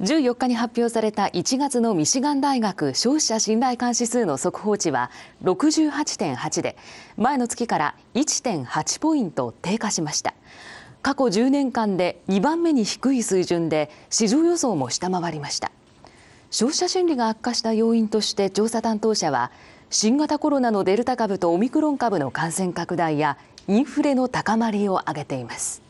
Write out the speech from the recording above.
14日に発表された1月のミシガン大学消費者信頼感指数の速報値は68.8で前の月から1.8ポイント低下しました過去10年間で2番目に低い水準で市場予想も下回りました消費者心理が悪化した要因として調査担当者は新型コロナのデルタ株とオミクロン株の感染拡大やインフレの高まりを挙げています